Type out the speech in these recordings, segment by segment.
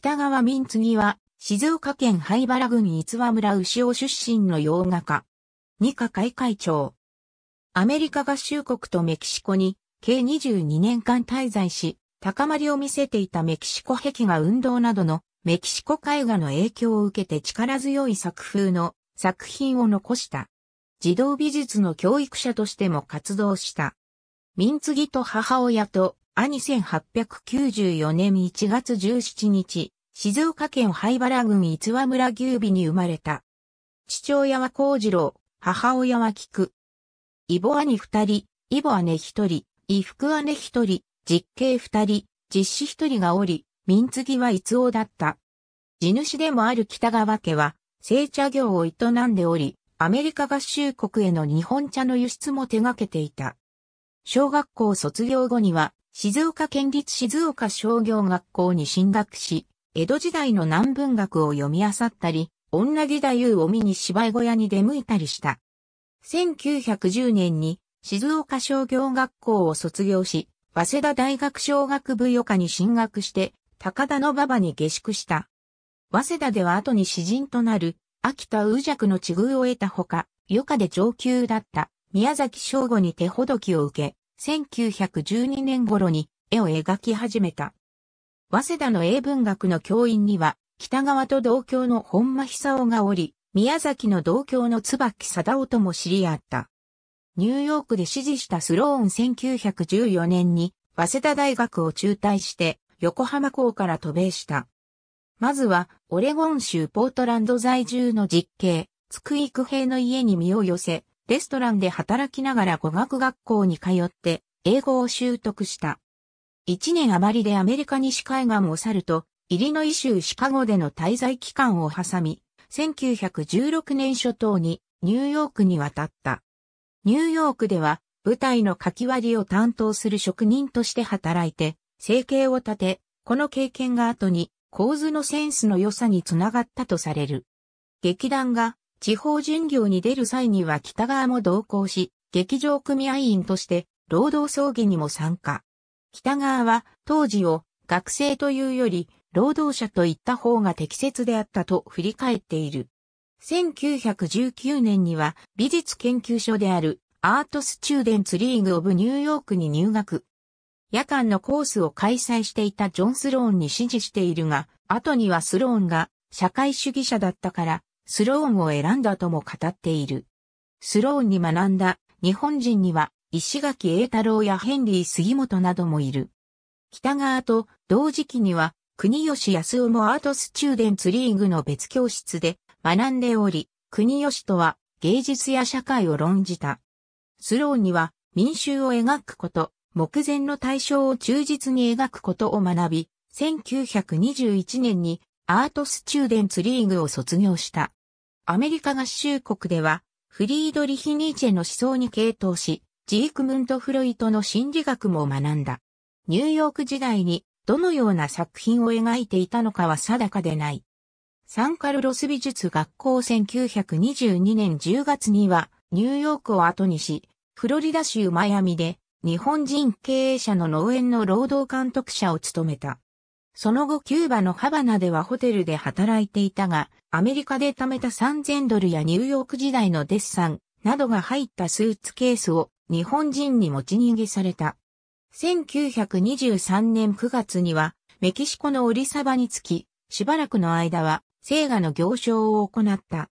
北川民次は、静岡県灰原郡逸和村牛尾出身の洋画家。二課会会長。アメリカ合衆国とメキシコに、計22年間滞在し、高まりを見せていたメキシコ壁画運動などのメキシコ絵画の影響を受けて力強い作風の作品を残した。児童美術の教育者としても活動した。民次と母親と兄1894年1月17日、静岡県灰原郡逸和村牛尾に生まれた。父親は幸次郎、母親は菊。イボ兄二人、イボ姉一人、フ福姉一人、実兄二人、実子一人がおり、民継は逸王だった。地主でもある北川家は、生茶業を営んでおり、アメリカ合衆国への日本茶の輸出も手掛けていた。小学校卒業後には、静岡県立静岡商業学校に進学し、江戸時代の南文学を読み漁ったり、女太夫を見に芝居小屋に出向いたりした。1910年に静岡商業学校を卒業し、早稲田大学商学部予科に進学して、高田の馬場に下宿した。早稲田では後に詩人となる、秋田宇尺の地遇を得たほか、余暇で上級だった、宮崎正吾に手ほどきを受け、1912年頃に絵を描き始めた。早稲田の英文学の教員には、北川と同郷の本間久夫がおり、宮崎の同郷の椿貞夫とも知り合った。ニューヨークで支持したスローン1914年に、早稲田大学を中退して、横浜港から渡米した。まずは、オレゴン州ポートランド在住の実刑、つくいくの家に身を寄せ、レストランで働きながら語学学校に通って英語を習得した。一年余りでアメリカ西海岸を去ると、イリノイ州シカゴでの滞在期間を挟み、1916年初頭にニューヨークに渡った。ニューヨークでは舞台の書き割りを担当する職人として働いて、生計を立て、この経験が後に構図のセンスの良さにつながったとされる。劇団が地方巡業に出る際には北川も同行し、劇場組合員として労働葬儀にも参加。北川は当時を学生というより労働者といった方が適切であったと振り返っている。1919年には美術研究所であるアートスチューデンツリーグオブニューヨークに入学。夜間のコースを開催していたジョン・スローンに指示しているが、後にはスローンが社会主義者だったからスローンを選んだとも語っている。スローンに学んだ日本人には石垣栄太郎やヘンリー杉本などもいる。北側と同時期には国吉康夫もアートスチューデンツリーグの別教室で学んでおり、国吉とは芸術や社会を論じた。スローンには民衆を描くこと、目前の対象を忠実に描くことを学び、1921年にアートスチューデンツリーグを卒業した。アメリカ合衆国では、フリードリヒ・ニーチェの思想に傾倒し、ジークムント・フロイトの心理学も学んだ。ニューヨーク時代にどのような作品を描いていたのかは定かでない。サンカルロス美術学校1922年10月にはニューヨークを後にし、フロリダ州マイアミで日本人経営者の農園の労働監督者を務めた。その後キューバのハバナではホテルで働いていたが、アメリカで貯めた3000ドルやニューヨーク時代のデッサンなどが入ったスーツケースを日本人に持ち逃げされた。1923年9月にはメキシコのオリサバにつき、しばらくの間は聖画の行商を行った。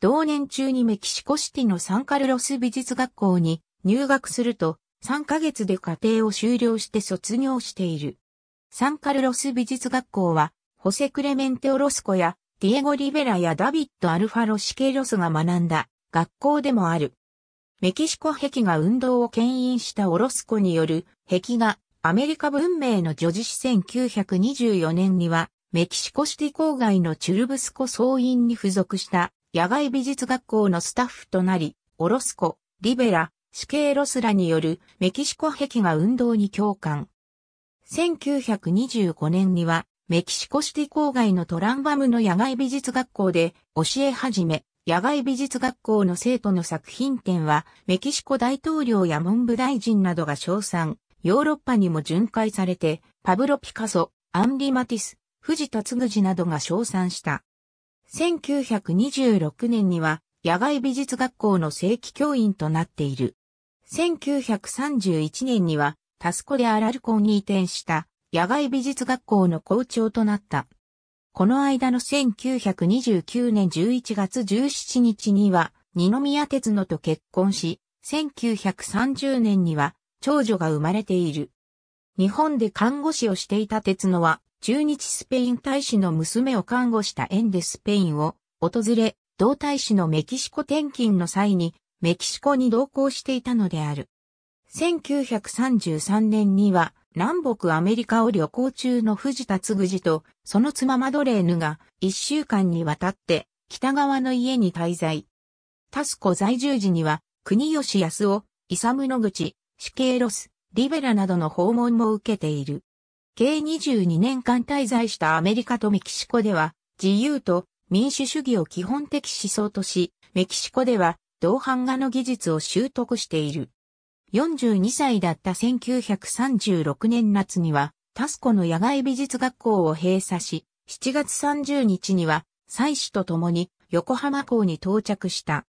同年中にメキシコシティのサンカルロス美術学校に入学すると3ヶ月で課程を修了して卒業している。サンカルロス美術学校は、ホセ・クレメンテ・オロスコやディエゴ・リベラやダビッド・アルファロ・シケロスが学んだ学校でもある。メキシコ壁が運動を牽引したオロスコによる壁がアメリカ文明の女事史1924年にはメキシコシティ郊外のチュルブスコ総員に付属した野外美術学校のスタッフとなり、オロスコ、リベラ、シケロスらによるメキシコ壁が運動に共感。1925年にはメキシコシティ郊外のトランバムの野外美術学校で教え始め、野外美術学校の生徒の作品展は、メキシコ大統領や文部大臣などが称賛、ヨーロッパにも巡回されて、パブロ・ピカソ、アンリ・マティス、藤田嗣治などが称賛した。1926年には、野外美術学校の正規教員となっている。1931年には、タスコでアラルコンに移転した野外美術学校の校長となった。この間の1929年11月17日には、二宮哲野と結婚し、1930年には長女が生まれている。日本で看護師をしていた哲野は、中日スペイン大使の娘を看護した縁でスペインを訪れ、同大使のメキシコ転勤の際に、メキシコに同行していたのである。1933年には、南北アメリカを旅行中の藤田嗣治と、その妻マドレーヌが、一週間にわたって、北側の家に滞在。タスコ在住時には、国吉康夫、イサムノグチ、死刑ロス、リベラなどの訪問も受けている。計22年間滞在したアメリカとメキシコでは、自由と民主主義を基本的思想とし、メキシコでは、同版画の技術を習得している。42歳だった1936年夏には、タスコの野外美術学校を閉鎖し、7月30日には、祭祀と共に横浜港に到着した。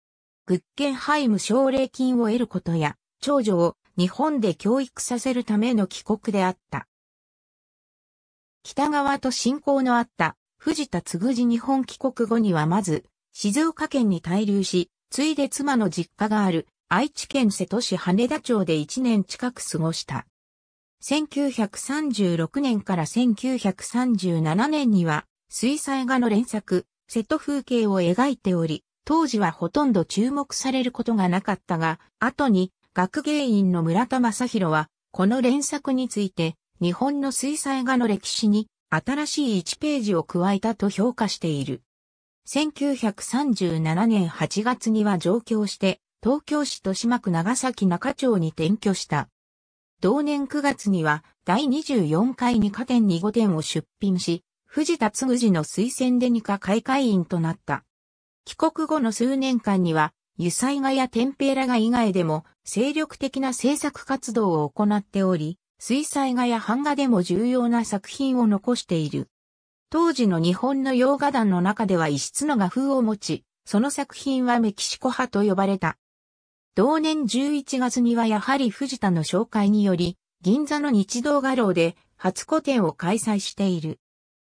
グッケンハイム奨励金を得ることや、長女を日本で教育させるための帰国であった。北側と親交のあった藤田嗣治日本帰国後にはまず、静岡県に滞留し、ついで妻の実家がある愛知県瀬戸市羽田町で1年近く過ごした。1936年から1937年には、水彩画の連作、瀬戸風景を描いており、当時はほとんど注目されることがなかったが、後に学芸員の村田正宏は、この連作について、日本の水彩画の歴史に新しい1ページを加えたと評価している。1937年8月には上京して、東京市豊島区長崎中町に転居した。同年9月には第24回二課店2号店を出品し、藤田嗣次の推薦で二課開会員となった。帰国後の数年間には、油彩画や天平ら画以外でも精力的な制作活動を行っており、水彩画や版画でも重要な作品を残している。当時の日本の洋画団の中では異質の画風を持ち、その作品はメキシコ派と呼ばれた。同年11月にはやはり藤田の紹介により、銀座の日動画廊で初個展を開催している。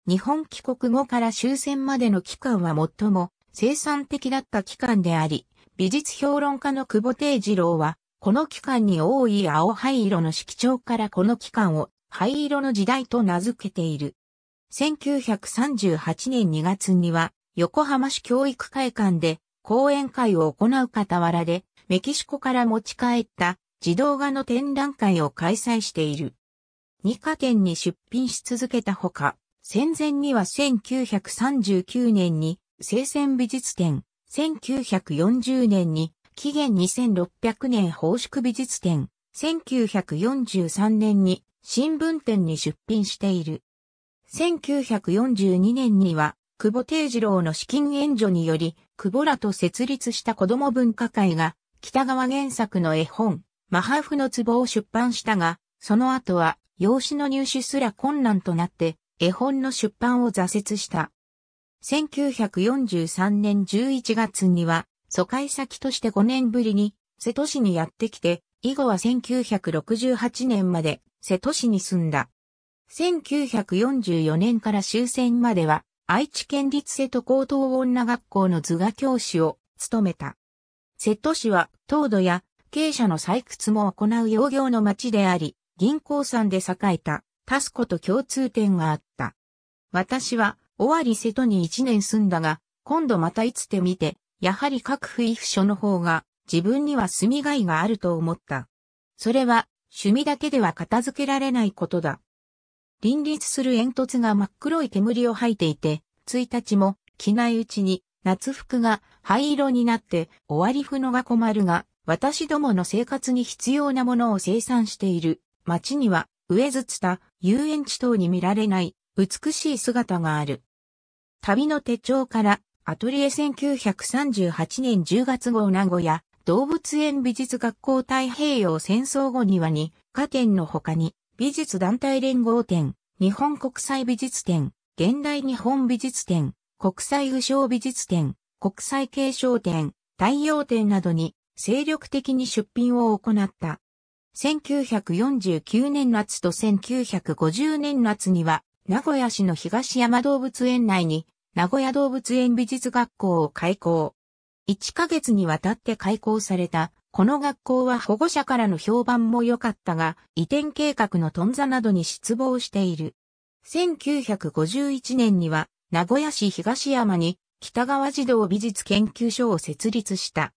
日本帰国後から終戦までの期間は最も生産的だった期間であり、美術評論家の久保定次郎は、この期間に多い青灰色の色調からこの期間を灰色の時代と名付けている。1938年2月には横浜市教育会館で講演会を行う傍らでメキシコから持ち帰った自動画の展覧会を開催している。2カ県に出品し続けたほか、戦前には1939年に生鮮美術展、1940年に紀元2600年宝祝美術展、1943年に新聞展に出品している。1942年には、久保定次郎の資金援助により、久保らと設立した子供文化会が北川原作の絵本、マハーフの壺を出版したが、その後は、用紙の入手すら困難となって、絵本の出版を挫折した。1943年11月には、疎開先として5年ぶりに、瀬戸市にやってきて、以後は1968年まで、瀬戸市に住んだ。1944年から終戦までは、愛知県立瀬戸高等女学校の図画教師を務めた。瀬戸市は、東土や、傾斜の採掘も行う養業の町であり、銀行山で栄えた、タスコと共通点があった。私は、尾張瀬戸に一年住んだが、今度またいつて見て、やはり各府医府所の方が、自分には住みがいがあると思った。それは、趣味だけでは片付けられないことだ。林立する煙突が真っ黒い煙を吐いていて、1日も着ないうちに夏服が灰色になって終わり不のが困るが、私どもの生活に必要なものを生産している。町には、植えずつた遊園地等に見られない美しい姿がある。旅の手帳からアトリエ1938年10月号名古屋動物園美術学校太平洋戦争後庭に家点の他に美術団体連合展、日本国際美術展、現代日本美術展、国際武将美術展、国際継承店、太陽店などに精力的に出品を行った。1949年夏と1950年夏には、名古屋市の東山動物園内に、名古屋動物園美術学校を開校。1ヶ月にわたって開校された、この学校は保護者からの評判も良かったが、移転計画の頓挫などに失望している。1951年には、名古屋市東山に北川児童美術研究所を設立した。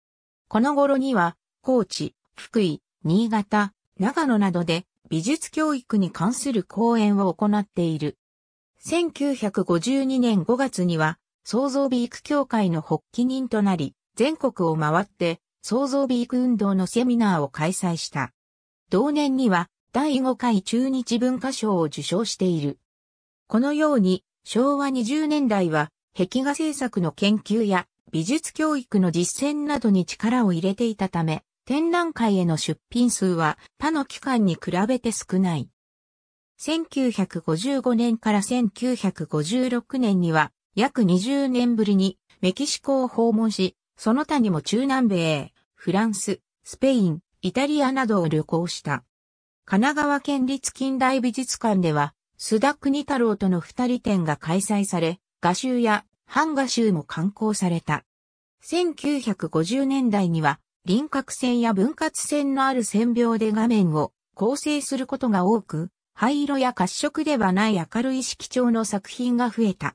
この頃には、高知、福井、新潟、長野などで美術教育に関する講演を行っている。1952年5月には、創造美育協会の発起人となり、全国を回って、創造美育運動のセミナーを開催した。同年には、第5回中日文化賞を受賞している。このように、昭和20年代は、壁画制作の研究や美術教育の実践などに力を入れていたため、展覧会への出品数は他の期間に比べて少ない。1955年から1956年には約20年ぶりにメキシコを訪問し、その他にも中南米、フランス、スペイン、イタリアなどを旅行した。神奈川県立近代美術館では、須田国太郎との二人展が開催され、画集や版画集も刊行された。1950年代には輪郭線や分割線のある線描で画面を構成することが多く、灰色や褐色ではない明るい色調の作品が増えた。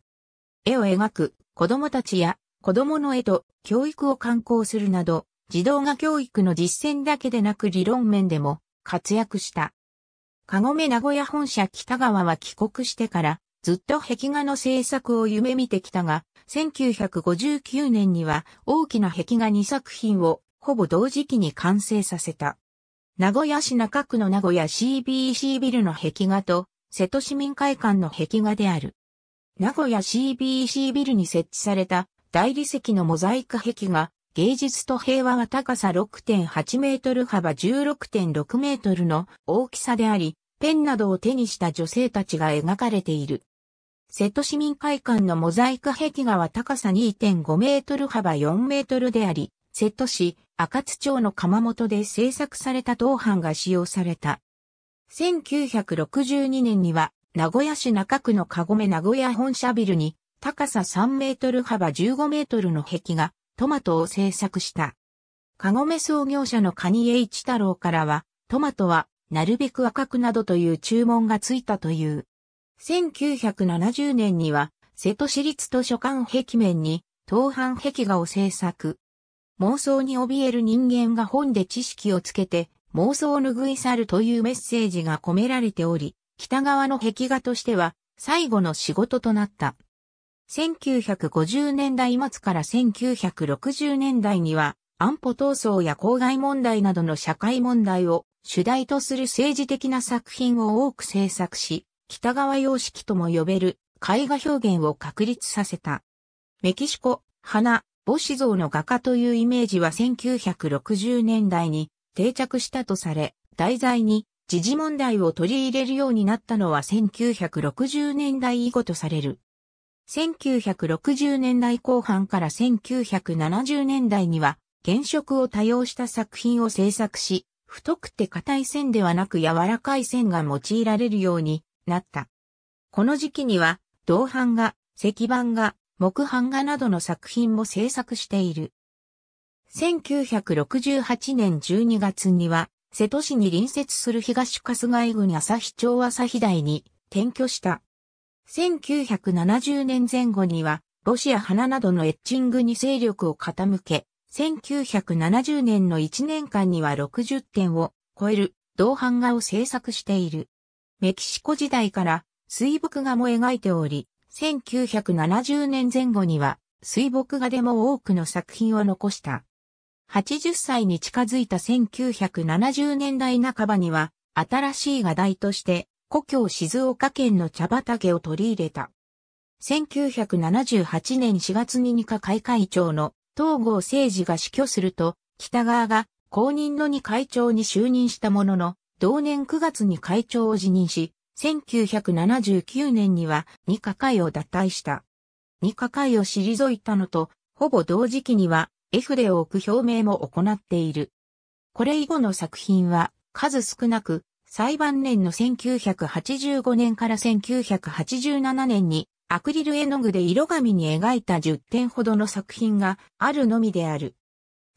絵を描く子供たちや子供の絵と教育を刊行するなど、児童画教育の実践だけでなく理論面でも活躍した。かごめ名古屋本社北川は帰国してからずっと壁画の制作を夢見てきたが、1959年には大きな壁画2作品をほぼ同時期に完成させた。名古屋市中区の名古屋 CBC ビルの壁画と、瀬戸市民会館の壁画である。名古屋 CBC ビルに設置された大理石のモザイク壁画、芸術と平和は高さ6.8メートル幅16.6メートルの大きさであり、ペンなどを手にした女性たちが描かれている。瀬戸市民会館のモザイク壁画は高さ2.5メートル幅4メートルであり、瀬戸市赤津町の窯元で制作された銅版が使用された。1962年には、名古屋市中区のカゴメ名古屋本社ビルに、高さ3メートル幅15メートルの壁画、トマトを制作した。カゴメ創業者のカニエイチ太郎からは、トマトは、なるべく赤くなどという注文がついたという。1970年には、瀬戸市立図書館壁面に、東版壁画を制作。妄想に怯える人間が本で知識をつけて、妄想を拭い去るというメッセージが込められており、北側の壁画としては、最後の仕事となった。1950年代末から1960年代には、安保闘争や公害問題などの社会問題を主題とする政治的な作品を多く制作し、北川様式とも呼べる絵画表現を確立させた。メキシコ、花、母子像の画家というイメージは1960年代に定着したとされ、題材に時事問題を取り入れるようになったのは1960年代以後とされる。1960年代後半から1970年代には原色を多用した作品を制作し、太くて硬い線ではなく柔らかい線が用いられるようになった。この時期には、銅版画、石版画、木版画などの作品も制作している。1968年12月には、瀬戸市に隣接する東春日井郡日町日台に転居した。1970年前後には、ロシア花などのエッチングに勢力を傾け、1970年の1年間には60点を超える銅版画を制作している。メキシコ時代から水墨画も描いており、1970年前後には水墨画でも多くの作品を残した。80歳に近づいた1970年代半ばには、新しい画題として故郷静岡県の茶畑を取り入れた。1978年4月に二課会会長の東郷誠治が死去すると、北側が公認の二会長に就任したものの、同年9月に会長を辞任し、1979年には二課会を脱退した。二課会を退いたのと、ほぼ同時期には絵筆を置く表明も行っている。これ以後の作品は数少なく、裁判年の1985年から1987年にアクリル絵の具で色紙に描いた10点ほどの作品があるのみである。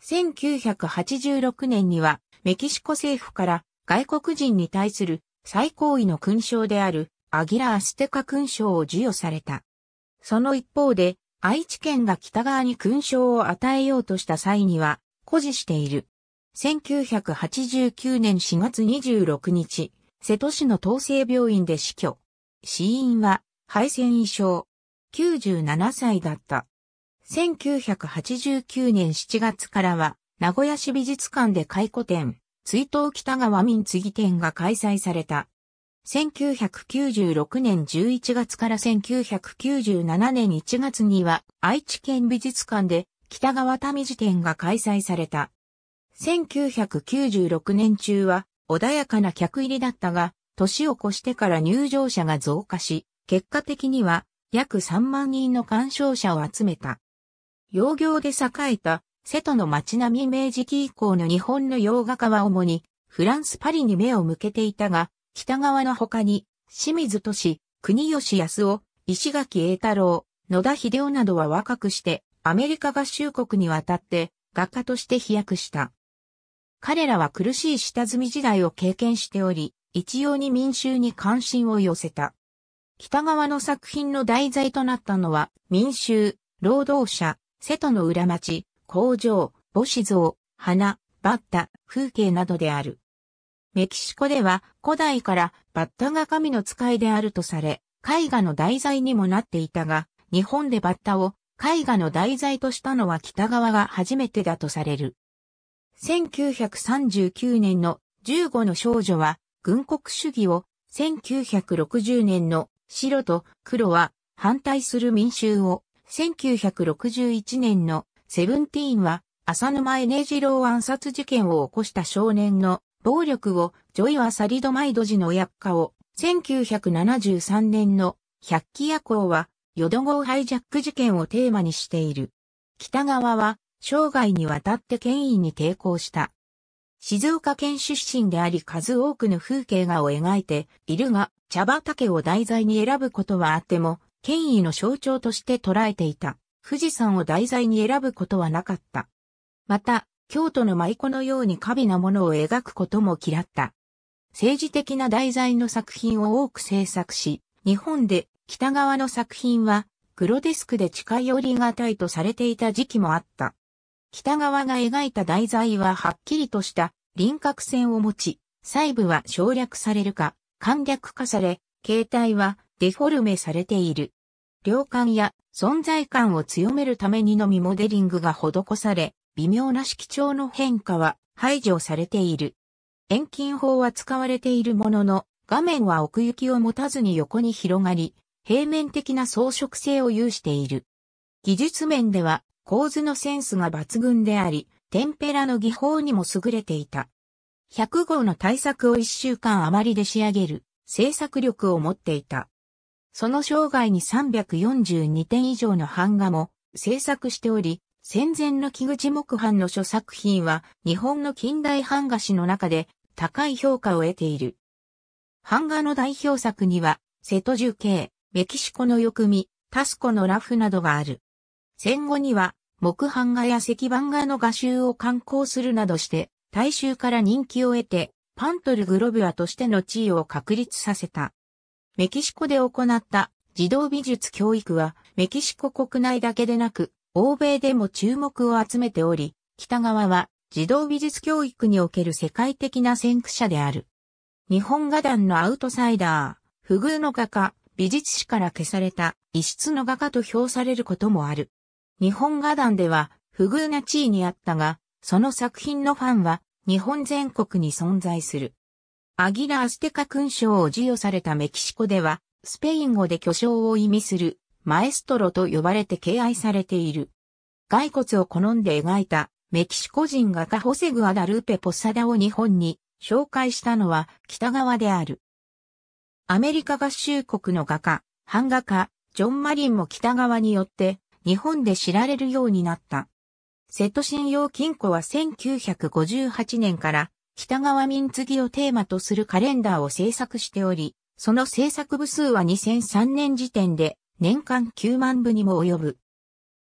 1986年にはメキシコ政府から外国人に対する最高位の勲章であるアギラ・アステカ勲章を授与された。その一方で、愛知県が北側に勲章を与えようとした際には、誇示している。1989年4月26日、瀬戸市の東西病院で死去。死因は、肺腺異症。97歳だった。1989年7月からは、名古屋市美術館で回顧展、追悼北川民ぎ展が開催された。1996年11月から1997年1月には愛知県美術館で北川民事展が開催された。1996年中は穏やかな客入りだったが、年を越してから入場者が増加し、結果的には約3万人の鑑賞者を集めた。洋行で栄えた瀬戸の街並み明治期以降の日本の洋画家は主にフランス・パリに目を向けていたが、北側の他に清水敏、国吉康夫、石垣栄太郎、野田秀夫などは若くしてアメリカ合衆国に渡って画家として飛躍した。彼らは苦しい下積み時代を経験しており、一様に民衆に関心を寄せた。北側の作品の題材となったのは民衆、労働者、瀬戸の裏町、工場、母子像、花、バッタ、風景などである。メキシコでは古代からバッタが神の使いであるとされ、絵画の題材にもなっていたが、日本でバッタを絵画の題材としたのは北側が初めてだとされる。1939年の15の少女は軍国主義を、1960年の白と黒は反対する民衆を、1961年のセブンティーンは、浅沼エネジロー暗殺事件を起こした少年の暴力を、ジョイはサリドマイド時の薬価を、1973年の百鬼夜行は、淀号ハイジャック事件をテーマにしている。北側は、生涯にわたって権威に抵抗した。静岡県出身であり数多くの風景画を描いているが、茶畑を題材に選ぶことはあっても、権威の象徴として捉えていた。富士山を題材に選ぶことはなかった。また、京都の舞妓のように華美なものを描くことも嫌った。政治的な題材の作品を多く制作し、日本で北側の作品はグロデスクで近寄りがたいとされていた時期もあった。北側が描いた題材ははっきりとした輪郭線を持ち、細部は省略されるか、簡略化され、形態はデフォルメされている。量感や存在感を強めるためにのみモデリングが施され、微妙な色調の変化は排除されている。遠近法は使われているものの、画面は奥行きを持たずに横に広がり、平面的な装飾性を有している。技術面では構図のセンスが抜群であり、テンペラの技法にも優れていた。100号の対策を1週間余りで仕上げる制作力を持っていた。その生涯に342点以上の版画も制作しており、戦前の木口木版の諸作品は日本の近代版画史の中で高い評価を得ている。版画の代表作には、瀬戸樹形、メキシコのよくみ、タスコのラフなどがある。戦後には、木版画や石版画の画集を刊行するなどして、大衆から人気を得て、パントルグロビアとしての地位を確立させた。メキシコで行った児童美術教育はメキシコ国内だけでなく欧米でも注目を集めており、北側は児童美術教育における世界的な先駆者である。日本画壇のアウトサイダー、不遇の画家、美術史から消された異質の画家と評されることもある。日本画壇では不遇な地位にあったが、その作品のファンは日本全国に存在する。アギラ・アステカ勲章を授与されたメキシコでは、スペイン語で巨匠を意味する、マエストロと呼ばれて敬愛されている。骸骨を好んで描いた、メキシコ人画家ホセグアダルーペ・ポッサダを日本に紹介したのは北側である。アメリカ合衆国の画家、版画家、ジョン・マリンも北側によって日本で知られるようになった。瀬戸信用金庫は1958年から北川民継をテーマとするカレンダーを制作しており、その制作部数は2003年時点で年間9万部にも及ぶ。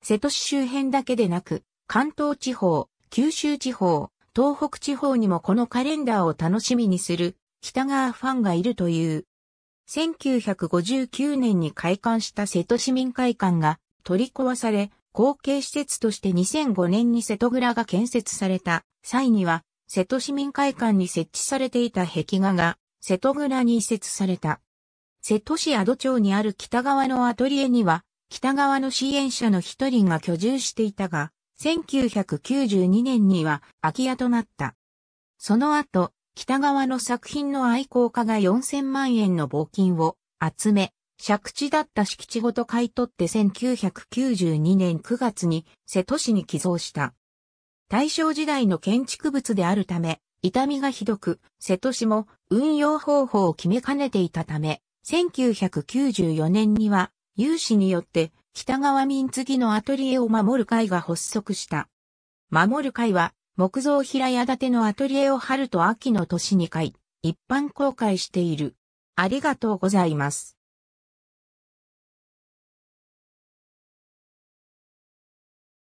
瀬戸市周辺だけでなく、関東地方、九州地方、東北地方にもこのカレンダーを楽しみにする北川ファンがいるという。1959年に開館した瀬戸市民会館が取り壊され、後継施設として2005年に瀬戸蔵が建設された際には瀬戸市民会館に設置されていた壁画が、瀬戸蔵に移設された。瀬戸市阿町にある北側のアトリエには、北側の支援者の一人が居住していたが、1992年には空き家となった。その後、北側の作品の愛好家が4000万円の募金を集め、借地だった敷地ごと買い取って1992年9月に瀬戸市に寄贈した。大正時代の建築物であるため、痛みがひどく、瀬戸市も運用方法を決めかねていたため、1994年には有志によって北川民次のアトリエを守る会が発足した。守る会は木造平屋建てのアトリエを春と秋の年に買い、一般公開している。ありがとうございます。